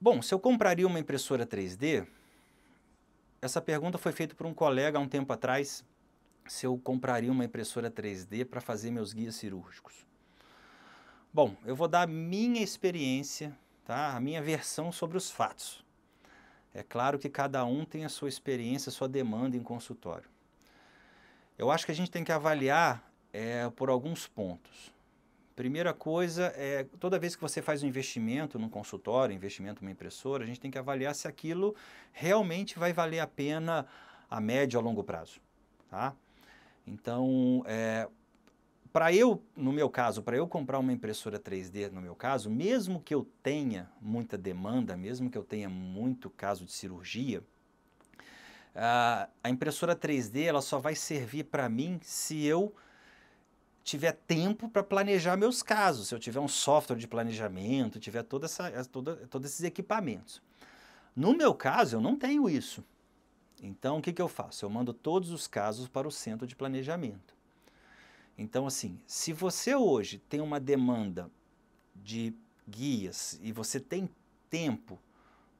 Bom, se eu compraria uma impressora 3D, essa pergunta foi feita por um colega há um tempo atrás, se eu compraria uma impressora 3D para fazer meus guias cirúrgicos. Bom, eu vou dar a minha experiência, tá? a minha versão sobre os fatos. É claro que cada um tem a sua experiência, a sua demanda em consultório. Eu acho que a gente tem que avaliar é, por alguns pontos. Primeira coisa é, toda vez que você faz um investimento num consultório, investimento numa impressora, a gente tem que avaliar se aquilo realmente vai valer a pena a médio a longo prazo, tá? Então, é, para eu, no meu caso, para eu comprar uma impressora 3D, no meu caso, mesmo que eu tenha muita demanda, mesmo que eu tenha muito caso de cirurgia, ah, a impressora 3D ela só vai servir para mim se eu tiver tempo para planejar meus casos, se eu tiver um software de planejamento, tiver toda essa, eh, toda, todos esses equipamentos. No meu caso, eu não tenho isso. Então, o que, que eu faço? Eu mando todos os casos para o centro de planejamento. Então, assim, se você hoje tem uma demanda de guias e você tem tempo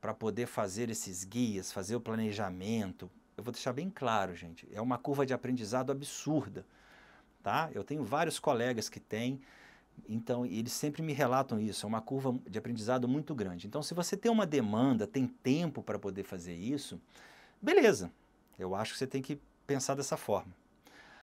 para poder fazer esses guias, fazer o planejamento, eu vou deixar bem claro, gente, é uma curva de aprendizado absurda tá? Eu tenho vários colegas que têm, então eles sempre me relatam isso, é uma curva de aprendizado muito grande. Então, se você tem uma demanda, tem tempo para poder fazer isso, beleza. Eu acho que você tem que pensar dessa forma.